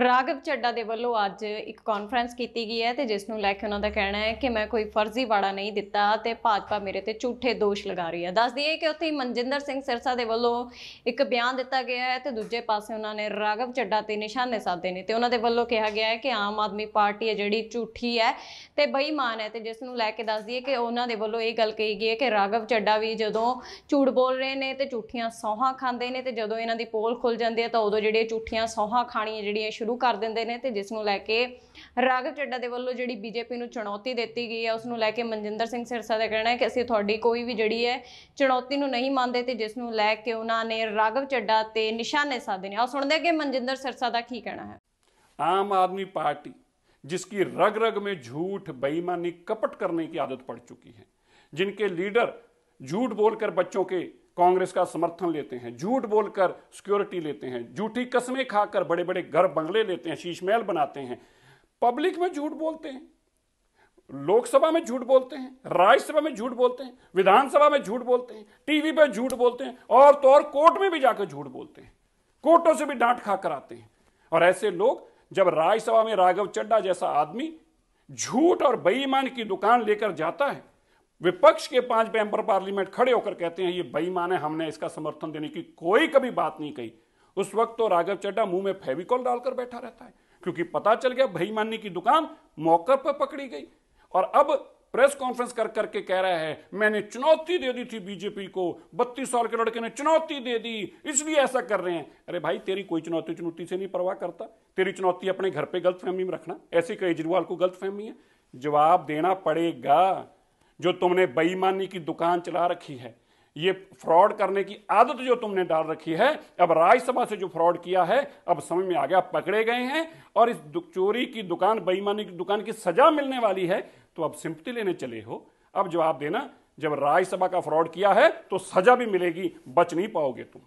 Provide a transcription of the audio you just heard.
ਰਾਗਵ ਚੱਡਾ ਦੇ ਵੱਲੋਂ ਅੱਜ ਇੱਕ ਕਾਨਫਰੰਸ ਕੀਤੀ ਗਈ ਹੈ ਤੇ ਜਿਸ ਨੂੰ ਲੈ ਕੇ ਉਹਨਾਂ ਦਾ ਕਹਿਣਾ ਹੈ ਕਿ ਮੈਂ ਕੋਈ ਫਰਜ਼ੀ ਵਾੜਾ ਨਹੀਂ ਦਿੱਤਾ ਤੇ ਭਾਜਪਾ ਮੇਰੇ ਤੇ ਝੂਠੇ ਦੋਸ਼ ਲਗਾ ਰਹੀ ਹੈ ਦੱਸ ਦਈਏ ਕਿ ਉੱਥੇ ਮਨਜਿੰਦਰ ਸਿੰਘ ਸਿਰਸਾ ਦੇ ਵੱਲੋਂ ਇੱਕ ਬਿਆਨ ਦਿੱਤਾ ਗਿਆ ਹੈ ਤੇ ਦੂਜੇ ਪਾਸੇ ਉਹਨਾਂ ਨੇ ਰਾਗਵ ਚੱਡਾ ਤੇ ਨਿਸ਼ਾਨੇ ਸਾਧੇ ਨੇ ਤੇ ਉਹਨਾਂ ਦੇ ਵੱਲੋਂ ਕਿਹਾ ਗਿਆ ਹੈ ਕਿ ਆਮ ਆਦਮੀ ਪਾਰਟੀ ਹੈ ਜਿਹੜੀ ਝੂਠੀ ਹੈ ਤੇ ਬੇਈਮਾਨ ਹੈ ਤੇ ਜਿਸ ਨੂੰ ਲੈ ਕੇ ਦੱਸ ਦਈਏ ਕਿ ਉਹਨਾਂ ਦੇ ਵੱਲੋਂ ਇਹ ਗੱਲ ਕਹੀ ਗਈ ਹੈ ਕਿ ਰਾਗਵ ਚੱਡਾ ਵੀ ਜਦੋਂ ਝੂਠ ਬੋਲ ਰਹੇ ਨੇ ਤੇ ਝੂਠੀਆਂ ਸੌਹਾਂ ਖਾਂਦੇ ਨੇ ਤੇ ਜਦੋਂ ਇਹਨਾਂ ਦੀ ਪੋਲ ਖੁੱਲ ਜਾਂਦੀ ਹੈ ਤਾਂ ਉਦੋਂ ਜਿਹੜੀਆਂ ਝੂਠੀਆਂ ਸੌਹਾਂ ਖਾਣੀਆਂ ਜਿਹੜੀਆਂ ਸ਼ੁਰੂ ਕਰ ਦਿੰਦੇ ਨੇ ਤੇ ਜਿਸ ਨੂੰ ਲੈ ਕੇ ਰਾਘਵ ਚੱਡਾ ਦੇ ਵੱਲੋਂ ਜਿਹੜੀ ਬੀਜੇਪੀ ਨੂੰ ਚੁਣੌਤੀ ਦਿੱਤੀ ਗਈ ਹੈ ਉਸ ਨੂੰ ਲੈ ਕੇ ਮਨਜਿੰਦਰ ਸਿੰਘ ਸਿਰਸਾ ਦਾ ਕਹਿਣਾ ਹੈ ਕਿ ਅਸੀਂ ਤੁਹਾਡੀ ਕੋਈ ਵੀ ਜਿਹੜੀ ਹੈ ਚੁਣੌਤੀ ਨੂੰ ਨਹੀਂ ਮੰਨਦੇ ਤੇ ਜਿਸ ਨੂੰ ਲੈ ਕੇ ਉਹਨਾਂ ਨੇ ਰਾਘਵ ਚੱਡਾ ਤੇ ਨਿਸ਼ਾਨੇ ਸਾਧੇ ਨੇ ਆਓ ਸੁਣਦੇ ਕਿ ਮਨਜਿੰਦਰ ਸਿਰਸਾ ਦਾ ਕੀ ਕਹਿਣਾ ਹੈ आम आदमी पार्टी जिसकी रग रग में झूठ बेईमानी कपट करने की आदत पड़ चुकी है जिनके लीडर झूठ बोलकर बच्चों के कांग्रेस का समर्थन लेते हैं झूठ बोलकर सिक्योरिटी लेते हैं झूठी कस्में खाकर बड़े बड़े घर बंगले लेते हैं शीश महल बनाते हैं पब्लिक में झूठ बोलते हैं लोकसभा में झूठ बोलते हैं राज्यसभा में झूठ बोलते हैं विधानसभा में झूठ बोलते हैं टीवी पर झूठ बोलते हैं और तो और कोर्ट में भी जाकर झूठ बोलते हैं कोर्टों से भी डांट खाकर आते हैं और ऐसे लोग जब राज्यसभा में राघव चड्डा जैसा आदमी झूठ और बेईमान की दुकान लेकर जाता है विपक्ष के पांच मेंबर पार्लियामेंट खड़े होकर कहते हैं ये बेईमान है हमने इसका समर्थन देने की कोई कभी बात नहीं कही उस वक्त तो राघव चड्डा मुंह में फेविकॉल डालकर बैठा रहता है क्योंकि पता चल गया बेईमानी की दुकान मौके पर पकड़ी गई और अब प्रेस कॉन्फ्रेंस कर करके कह रहा है मैंने चुनौती दे दी थी बीजेपी को बत्तीस साल के लड़के ने चुनौती दे दी इसलिए ऐसा कर रहे हैं अरे भाई तेरी कोई चुनौती चुनौती से नहीं परवाह करता तेरी चुनौती अपने घर पे फहमी में रखना ऐसी केजरीवाल को गलत फहमी है जवाब देना पड़ेगा जो तुमने बेईमानी की दुकान चला रखी है ये फ्रॉड करने की आदत जो तुमने डाल रखी है अब राज्यसभा से जो फ्रॉड किया है अब समय में आ गया पकड़े गए हैं और इस चोरी की दुकान बेईमानी की दुकान की सजा मिलने वाली है तो अब सिंपति लेने चले हो अब जवाब देना जब राज्यसभा का फ्रॉड किया है तो सजा भी मिलेगी बच नहीं पाओगे तुम